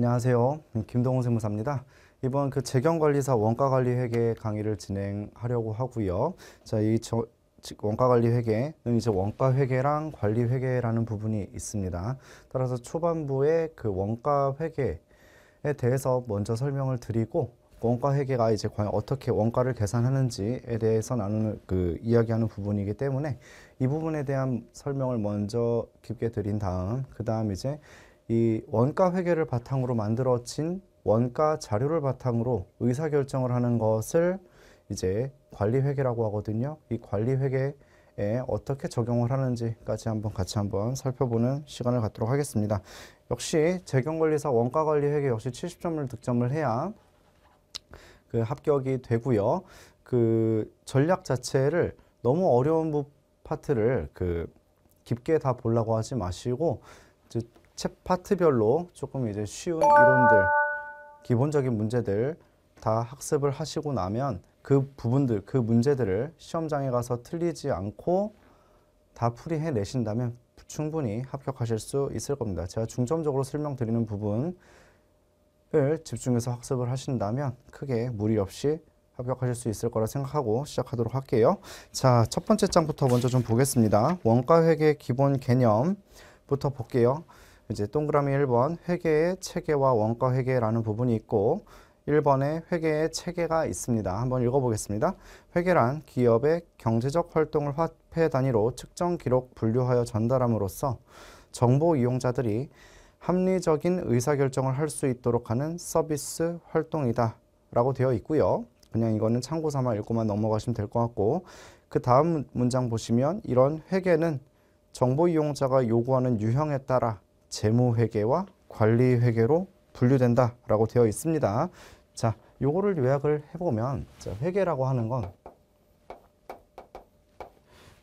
안녕하세요. 김동훈 세무사입니다. 이번 그 재경관리사 원가관리 회계 강의를 진행하려고 하고요. 자, 이 저, 원가관리 회계는 이제 원가 회계랑 관리 회계라는 부분이 있습니다. 따라서 초반부에 그 원가 회계에 대해서 먼저 설명을 드리고 원가 회계가 이제 과연 어떻게 원가를 계산하는지에 대해서 나누는 그 이야기하는 부분이기 때문에 이 부분에 대한 설명을 먼저 깊게 드린 다음 그 다음 이제 이 원가 회계를 바탕으로 만들어진 원가 자료를 바탕으로 의사 결정을 하는 것을 이제 관리 회계라고 하거든요. 이 관리 회계에 어떻게 적용을 하는지까지 한번 같이 한번 살펴보는 시간을 갖도록 하겠습니다. 역시 재경관리사 원가 관리 회계 역시 70점을 득점을 해야 그 합격이 되고요. 그 전략 자체를 너무 어려운 파트를 그 깊게 다 보려고 하지 마시고 책 파트별로 조금 이제 쉬운 이론들, 기본적인 문제들 다 학습을 하시고 나면 그 부분들, 그 문제들을 시험장에 가서 틀리지 않고 다 풀이해 내신다면 충분히 합격하실 수 있을 겁니다. 제가 중점적으로 설명드리는 부분을 집중해서 학습을 하신다면 크게 무리 없이 합격하실 수 있을 거라 생각하고 시작하도록 할게요. 자, 첫 번째 장부터 먼저 좀 보겠습니다. 원가회계 기본 개념부터 볼게요. 이제 동그라미 1번 회계의 체계와 원가 회계라는 부분이 있고 1번에 회계의 체계가 있습니다. 한번 읽어보겠습니다. 회계란 기업의 경제적 활동을 화폐 단위로 측정 기록 분류하여 전달함으로써 정보 이용자들이 합리적인 의사결정을 할 수 있도록 하는 서비스 활동이다 라고 되어 있고요. 그냥 이거는 참고삼아 읽고만 넘어가시면 될 것 같고 그 다음 문장 보시면 이런 회계는 정보 이용자가 요구하는 유형에 따라 재무회계와 관리회계로 분류된다라고 되어 있습니다. 자, 요거를 요약을 해보면 자, 회계라고 하는 건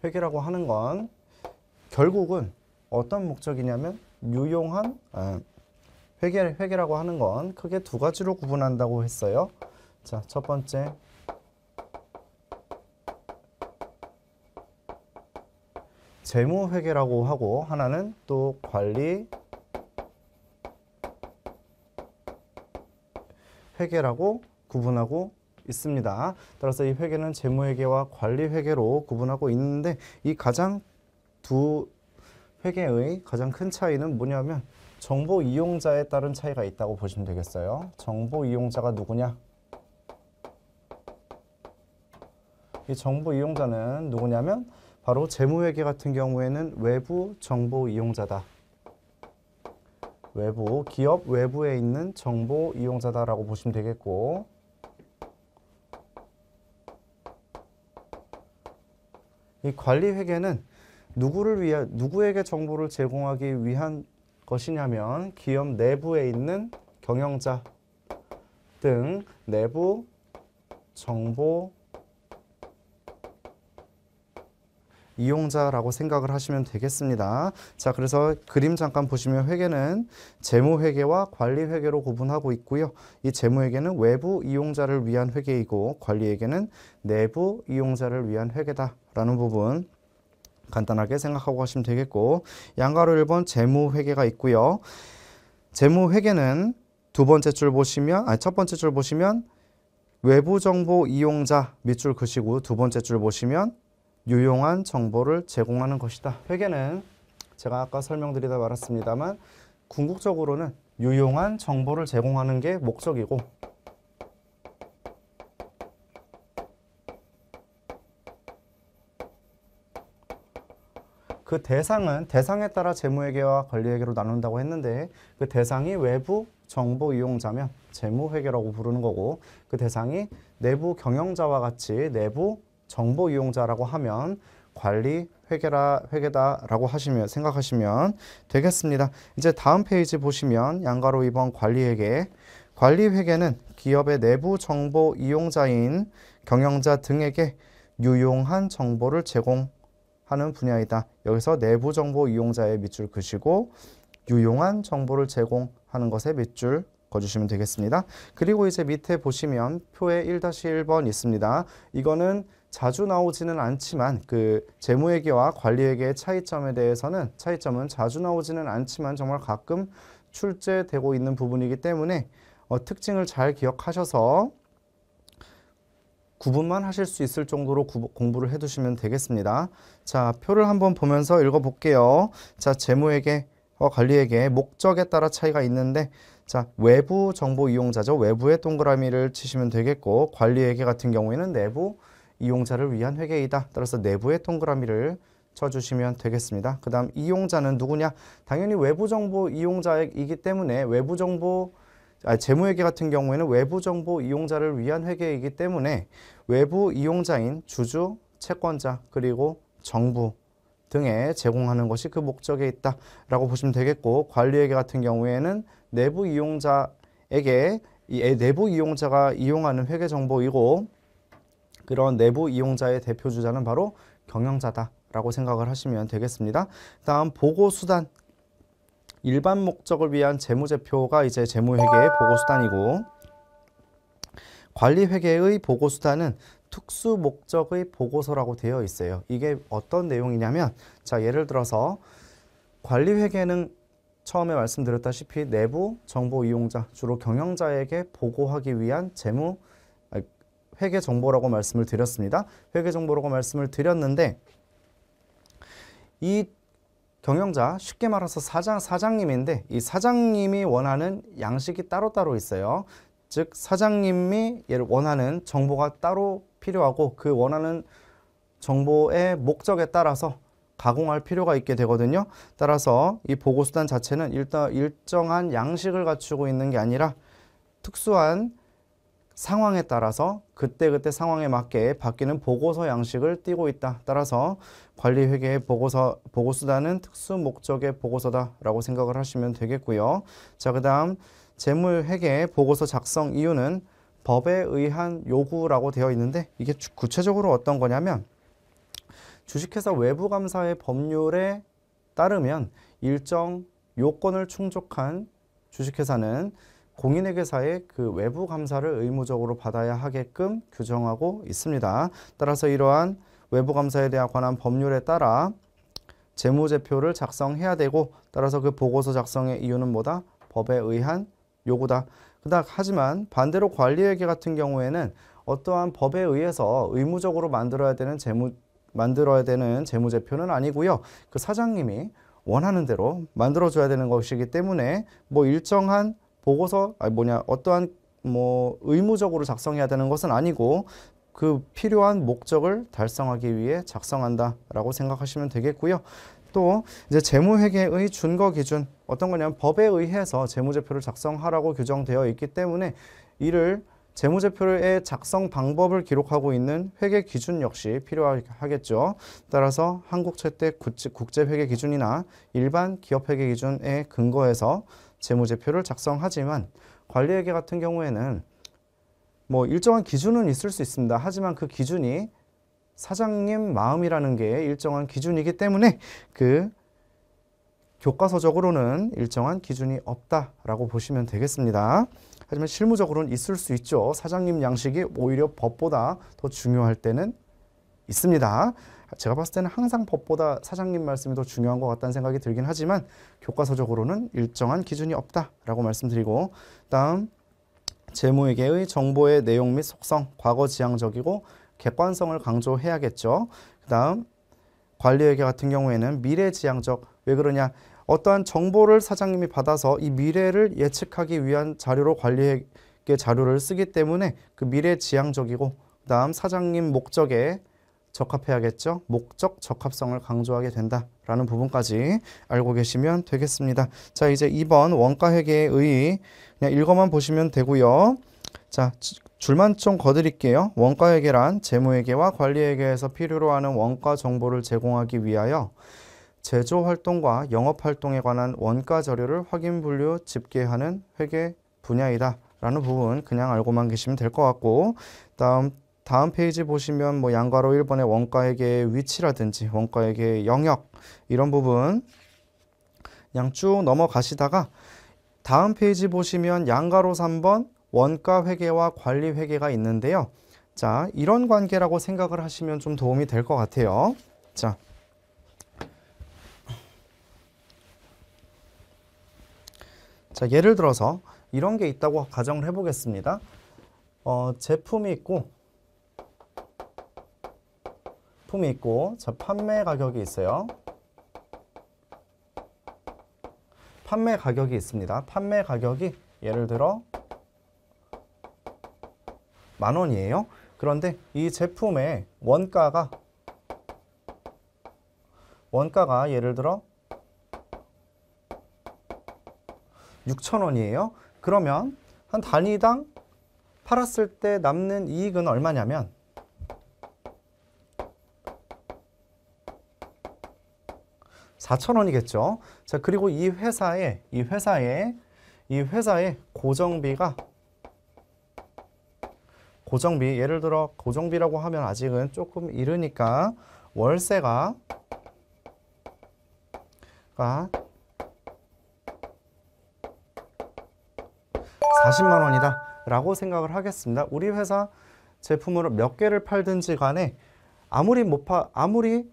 회계라고 하는 건 결국은 어떤 목적이냐면 유용한 아, 회계, 회계라고 하는 건 크게 두 가지로 구분한다고 했어요. 자, 첫 번째 재무회계라고 하고 하나는 또 관리 회계라고 구분하고 있습니다. 따라서 이 회계는 재무회계와 관리회계로 구분하고 있는데 이 가장 두 회계의 가장 큰 차이는 뭐냐면 정보 이용자에 따른 차이가 있다고 보시면 되겠어요. 정보 이용자가 누구냐? 이 정보 이용자는 누구냐면 바로 재무회계 같은 경우에는 외부 정보 이용자다. 외부, 기업 외부에 있는 정보 이용자다라고 보시면 되겠고 이 관리회계는 누구를 위해 누구에게 정보를 제공하기 위한 것이냐면 기업 내부에 있는 경영자 등 내부 정보 이용자라고 생각을 하시면 되겠습니다. 자, 그래서 그림 잠깐 보시면 회계는 재무회계와 관리회계로 구분하고 있고요. 이 재무회계는 외부 이용자를 위한 회계이고 관리회계는 내부 이용자를 위한 회계다라는 부분 간단하게 생각하고 하시면 되겠고 양가로 1번 재무회계가 있고요. 재무회계는 두 번째 줄 보시면 아니 첫 번째 줄 보시면 외부 정보 이용자 밑줄 그시고 두 번째 줄 보시면 유용한 정보를 제공하는 것이다. 회계는 제가 아까 설명드리다 말았습니다만 궁극적으로는 유용한 정보를 제공하는 게 목적이고 그 대상은 대상에 따라 재무회계와 관리회계로 나눈다고 했는데 그 대상이 외부 정보 이용자면 재무회계라고 부르는 거고 그 대상이 내부 경영자와 같이 내부 정보 이용자라고 하면 관리 회계라 회계다라고 하시면 생각하시면 되겠습니다. 이제 다음 페이지 보시면 양가로 2번 관리 회계 관리 회계는 기업의 내부 정보 이용자인 경영자 등에게 유용한 정보를 제공하는 분야이다. 여기서 내부 정보 이용자의 밑줄 그시고 유용한 정보를 제공하는 것에 밑줄 거주시면 되겠습니다. 그리고 이제 밑에 보시면 표에 1-1번 있습니다. 이거는 자주 나오지는 않지만 그 재무회계와 관리회계의 차이점에 대해서는 차이점은 자주 나오지는 않지만 정말 가끔 출제되고 있는 부분이기 때문에 어, 특징을 잘 기억하셔서 구분만 하실 수 있을 정도로 구, 공부를 해두시면 되겠습니다. 자, 표를 한번 보면서 읽어볼게요. 자, 재무회계, 어, 관리회계, 목적에 따라 차이가 있는데 자, 외부 정보 이용자죠. 외부의 동그라미를 치시면 되겠고 관리회계 같은 경우에는 내부 이용자를 위한 회계이다. 따라서 내부의 동그라미를 쳐주시면 되겠습니다. 그 다음 이용자는 누구냐? 당연히 외부정보 이용자이기 때문에 외부정보 아, 재무회계 같은 경우에는 외부정보 이용자를 위한 회계이기 때문에 외부 이용자인 주주, 채권자, 그리고 정부 등에 제공하는 것이 그 목적에 있다라고 보시면 되겠고 관리회계 같은 경우에는 내부 이용자에게 이 내부 이용자가 이용하는 회계 정보이고 그런 내부 이용자의 대표 주자는 바로 경영자다라고 생각을 하시면 되겠습니다. 다음 보고 수단 일반 목적을 위한 재무제표가 이제 재무회계의 보고수단이고 관리회계의 보고수단은 특수 목적의 보고서라고 되어 있어요. 이게 어떤 내용이냐면 자 예를 들어서 관리회계는 처음에 말씀드렸다시피 내부 정보 이용자 주로 경영자에게 보고하기 위한 재무 회계 정보라고 말씀을 드렸습니다. 회계 정보라고 말씀을 드렸는데 이 경영자 쉽게 말해서 사장 사장님인데 이 사장님이 원하는 양식이 따로따로 있어요. 즉 사장님이 얘를 원하는 정보가 따로 필요하고 그 원하는 정보의 목적에 따라서 가공할 필요가 있게 되거든요. 따라서 이 보고수단 자체는 일단 일정한 양식을 갖추고 있는 게 아니라 특수한 상황에 따라서 그때그때 상황에 맞게 바뀌는 보고서 양식을 띠고 있다. 따라서 관리회계의 보고서, 보고수단은 특수 목적의 보고서다라고 생각을 하시면 되겠고요. 자, 그 다음 재물회계 보고서 작성 이유는 법에 의한 요구라고 되어 있는데 이게 구체적으로 어떤 거냐면 주식회사 외부감사의 법률에 따르면 일정 요건을 충족한 주식회사는 공인회계사의 그 외부 감사를 의무적으로 받아야 하게끔 규정하고 있습니다. 따라서 이러한 외부 감사에 대한 관한 법률에 따라 재무제표를 작성해야 되고 따라서 그 보고서 작성의 이유는 뭐다? 법에 의한 요구다. 그닥 하지만 반대로 관리회계 같은 경우에는 어떠한 법에 의해서 의무적으로 만들어야 되는 재무 만들어야 되는 재무제표는 아니고요. 그 사장님이 원하는 대로 만들어줘야 되는 것이기 때문에 뭐 일정한 보고서 아 뭐냐 어떠한 뭐 의무적으로 작성해야 되는 것은 아니고 그 필요한 목적을 달성하기 위해 작성한다라고 생각하시면 되겠고요. 또 이제 재무회계의 준거 기준 어떤 거냐면 법에 의해서 재무제표를 작성하라고 규정되어 있기 때문에 이를 재무제표의 작성 방법을 기록하고 있는 회계 기준 역시 필요하겠죠. 따라서 한국채택 국제회계 기준이나 일반 기업회계 기준에 근거해서 재무제표를 작성하지만 관리회계 같은 경우에는 뭐 일정한 기준은 있을 수 있습니다. 하지만 그 기준이 사장님 마음이라는 게 일정한 기준이기 때문에 그 교과서적으로는 일정한 기준이 없다라고 보시면 되겠습니다. 하지만 실무적으로는 있을 수 있죠. 사장님 양식이 오히려 법보다 더 중요할 때는 있습니다. 제가 봤을 때는 항상 법보다 사장님 말씀이 더 중요한 것 같다는 생각이 들긴 하지만 교과서적으로는 일정한 기준이 없다라고 말씀드리고 다음 재무회계의 정보의 내용 및 속성, 과거 지향적이고 객관성을 강조해야겠죠. 그다음 관리회계 같은 경우에는 미래 지향적 왜 그러냐 어떠한 정보를 사장님이 받아서 이 미래를 예측하기 위한 자료로 관리회계 자료를 쓰기 때문에 그 미래 지향적이고 그다음 사장님 목적에 적합해야겠죠. 목적 적합성을 강조하게 된다라는 부분까지 알고 계시면 되겠습니다. 자, 이제 2번 원가회계의 의의 그냥 읽어만 보시면 되고요. 자, 줄만 좀 거드릴게요. 원가회계란 재무회계와 관리회계에서 필요로 하는 원가 정보를 제공하기 위하여 제조활동과 영업활동에 관한 원가 자료를 확인 분류 집계하는 회계 분야이다 라는 부분 그냥 알고만 계시면 될 것 같고 다음 다음 페이지 보시면 뭐 양가로 1번의 원가액의 위치라든지 원가액의 영역 이런 부분 그냥 쭉 넘어가시다가 다음 페이지 보시면 양가로 3번 원가 회계와 관리 회계가 있는데요. 자, 이런 관계라고 생각을 하시면 좀 도움이 될 것 같아요. 자, 자, 예를 들어서 이런 게 있다고 가정을 해보겠습니다. 어, 제품이 있고 제품이 있고 저 판매 가격이 있어요. 판매 가격이 있습니다. 판매 가격이 예를 들어 만 원이에요. 그런데 이 제품의 원가가 원가가 예를 들어 6,000원이에요. 그러면 한 단위당 팔았을 때 남는 이익은 얼마냐면 4천 원이겠죠. 자 그리고 이 회사에 이 회사에 이 회사의 고정비가 고정비 예를 들어 고정비라고 하면 아직은 조금 이르니까 월세가 40만 원이다 라고 생각을 하겠습니다. 우리 회사 제품으로 몇 개를 팔든지 간에 아무리 못 파, 아무리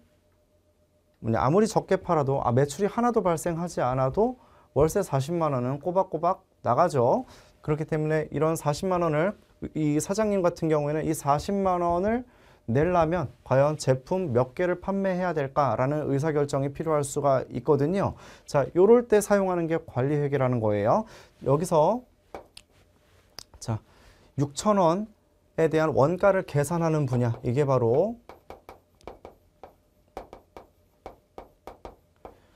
뭐냐 아무리 적게 팔아도 아, 매출이 하나도 발생하지 않아도 월세 40만 원은 꼬박꼬박 나가죠. 그렇기 때문에 이런 40만 원을 이 사장님 같은 경우에는 이 40만 원을 낼라면 과연 제품 몇 개를 판매해야 될까라는 의사결정이 필요할 수가 있거든요. 자, 요럴 때 사용하는 게 관리회계라는 거예요. 여기서 자, 6천원에 대한 원가를 계산하는 분야, 이게 바로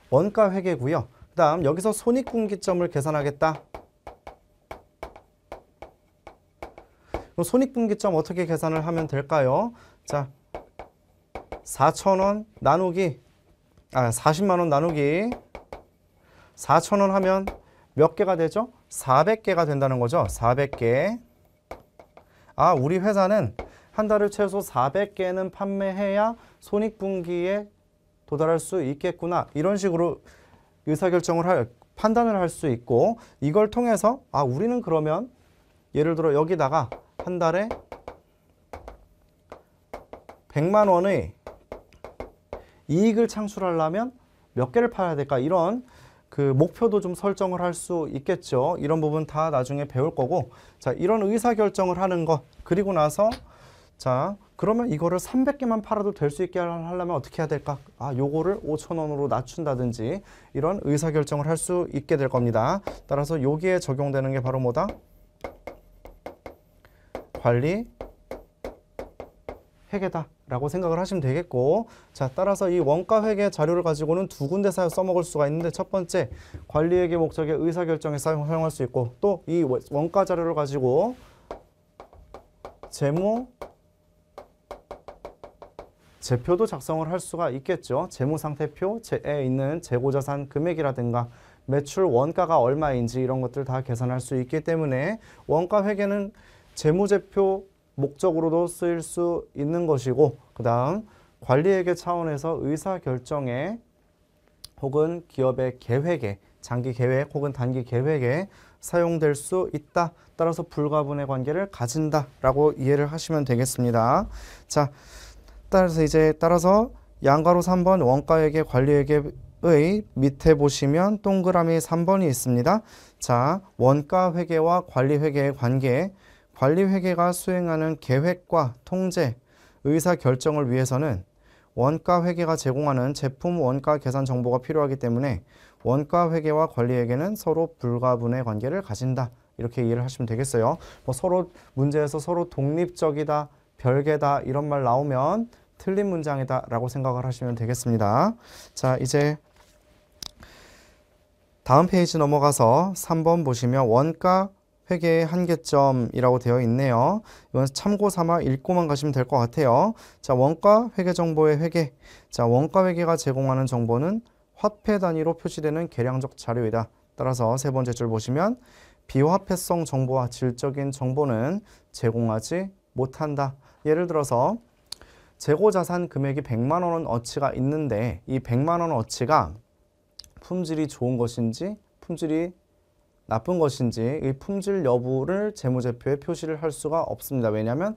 원가 회계고요. 그 다음 여기서 손익분기점을 계산하겠다. 손익분기점 어떻게 계산을 하면 될까요? 자, 4천원 나누기 아 40만원 나누기 4천원 하면 몇 개가 되죠? 400개가 된다는 거죠. 400개. 아, 우리 회사는 한 달을 최소 400개는 판매해야 손익분기에 도달할 수 있겠구나 이런 식으로 의사결정을 할 판단을 할 수 있고 이걸 통해서 아 우리는 그러면 예를 들어 여기다가 한 달에 100만 원의 이익을 창출하려면 몇 개를 팔아야 될까 이런 그 목표도 좀 설정을 할 수 있겠죠. 이런 부분 다 나중에 배울 거고 자 이런 의사결정을 하는 것 그리고 나서 자 그러면 이거를 300개만 팔아도 될 수 있게 하려면 어떻게 해야 될까? 아, 요거를 5,000원으로 낮춘다든지 이런 의사결정을 할 수 있게 될 겁니다. 따라서 여기에 적용되는 게 바로 뭐다? 관리 회계다. 라고 생각을 하시면 되겠고 자 따라서 이 원가 회계 자료를 가지고는 두 군데서 사 써먹을 수가 있는데 첫 번째 관리회계 목적의 의사결정에 사용할 수 있고 또 이 원가 자료를 가지고 재무 제표도 작성을 할 수가 있겠죠. 재무상태표에 있는 재고자산 금액이라든가 매출 원가가 얼마인지 이런 것들 다 계산할 수 있기 때문에 원가 회계는 재무제표 목적으로도 쓰일 수 있는 것이고 그 다음 관리회계 차원에서 의사결정에 혹은 기업의 계획에 장기 계획 혹은 단기 계획에 사용될 수 있다. 따라서 불가분의 관계를 가진다라고 이해를 하시면 되겠습니다. 자. 따라서 이제 따라서 양가로 3번 원가에게 관리회계의 밑에 보시면 동그라미 3번이 있습니다. 자, 원가 회계와 관리 회계의 관계. 관리 회계가 수행하는 계획과 통제, 의사 결정을 위해서는 원가 회계가 제공하는 제품 원가 계산 정보가 필요하기 때문에 원가 회계와 관리 회계는 서로 불가분의 관계를 가진다. 이렇게 이해를 하시면 되겠어요. 뭐 서로 문제에서 서로 독립적이다. 별개다 이런 말 나오면 틀린 문장이다 라고 생각을 하시면 되겠습니다. 자 이제 다음 페이지 넘어가서 3번 보시면 원가 회계의 한계점이라고 되어 있네요. 이건 참고 삼아 읽고만 가시면 될 것 같아요. 자, 원가 회계 정보의 회계. 자, 원가 회계가 제공하는 정보는 화폐 단위로 표시되는 계량적 자료이다. 따라서 세 번째 줄 보시면 비화폐성 정보와 질적인 정보는 제공하지 못한다. 예를 들어서 재고자산 금액이 100만 원 어치가 있는데 이 100만 원 어치가 품질이 좋은 것인지 품질이 나쁜 것인지 이 품질 여부를 재무제표에 표시를 할 수가 없습니다. 왜냐하면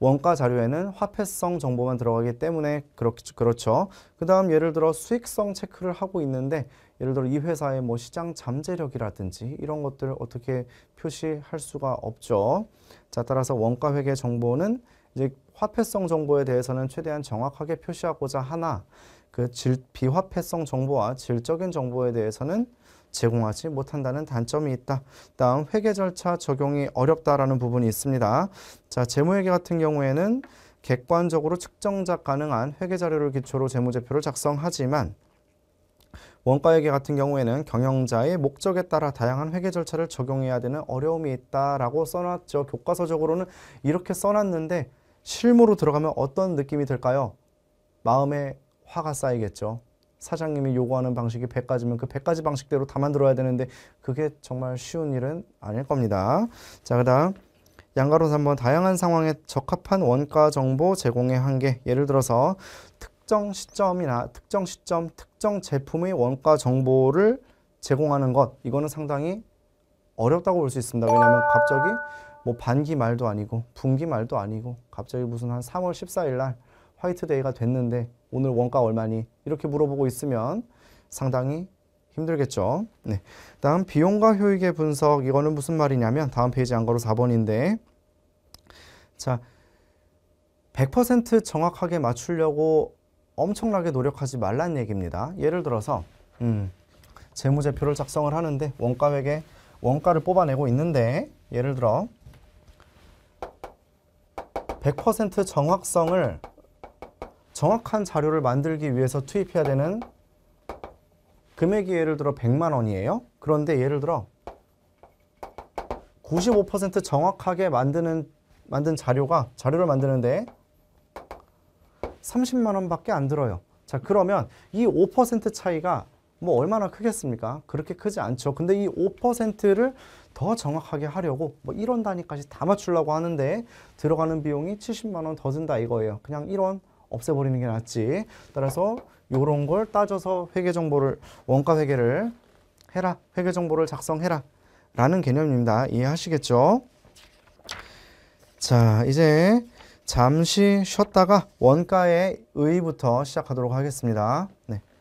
원가 자료에는 화폐성 정보만 들어가기 때문에 그렇, 그렇죠. 그 다음 예를 들어 수익성 체크를 하고 있는데 예를 들어 이 회사의 뭐 시장 잠재력이라든지 이런 것들을 어떻게 표시할 수가 없죠. 자 따라서 원가 회계 정보는 이제 화폐성 정보에 대해서는 최대한 정확하게 표시하고자 하나 그 질, 비화폐성 정보와 질적인 정보에 대해서는 제공하지 못한다는 단점이 있다. 다음 회계 절차 적용이 어렵다라는 부분이 있습니다. 자, 재무회계 같은 경우에는 객관적으로 측정작 가능한 회계 자료를 기초로 재무제표를 작성하지만 원가회계 같은 경우에는 경영자의 목적에 따라 다양한 회계 절차를 적용해야 되는 어려움이 있다라고 써놨죠. 교과서적으로는 이렇게 써놨는데 실무로 들어가면 어떤 느낌이 들까요? 마음에 화가 쌓이겠죠. 사장님이 요구하는 방식이 100가지면 그 100가지 방식대로 다 만들어야 되는데 그게 정말 쉬운 일은 아닐 겁니다. 자, 그 다음 양가론 3번 다양한 상황에 적합한 원가 정보 제공의 한계 예를 들어서 특정 시점이나 특정 시점, 특정 제품의 원가 정보를 제공하는 것 이거는 상당히 어렵다고 볼 수 있습니다. 왜냐하면 갑자기 뭐 반기 말도 아니고 분기 말도 아니고 갑자기 무슨 한 3월 14일 날 화이트데이가 됐는데 오늘 원가 얼마니? 이렇게 물어보고 있으면 상당히 힘들겠죠. 네. 다음 비용과 효익의 분석 이거는 무슨 말이냐면 다음 페이지 안가로 4번인데 자 100% 정확하게 맞추려고 엄청나게 노력하지 말란 얘기입니다. 예를 들어서 음, 재무제표를 작성을 하는데 원가액에 원가를 뽑아내고 있는데 예를 들어 100% 정확성을 정확한 자료를 만들기 위해서 투입해야 되는 금액이 예를 들어 100만 원이에요. 그런데 예를 들어 95% 정확하게 만드는 만든 자료가 자료를 만드는데 30만 원밖에 안 들어요. 자, 그러면 이 5% 차이가 뭐 얼마나 크겠습니까? 그렇게 크지 않죠. 근데 이 5%를 더 정확하게 하려고 뭐 1원 단위까지 다 맞추려고 하는데 들어가는 비용이 70만 원 더 든다 이거예요. 그냥 1원 없애버리는 게 낫지. 따라서 이런 걸 따져서 회계 정보를 원가 회계를 해라. 회계 정보를 작성해라. 라는 개념입니다. 이해하시겠죠? 자, 이제 잠시 쉬었다가 원가의 의부터 시작하도록 하겠습니다. 네.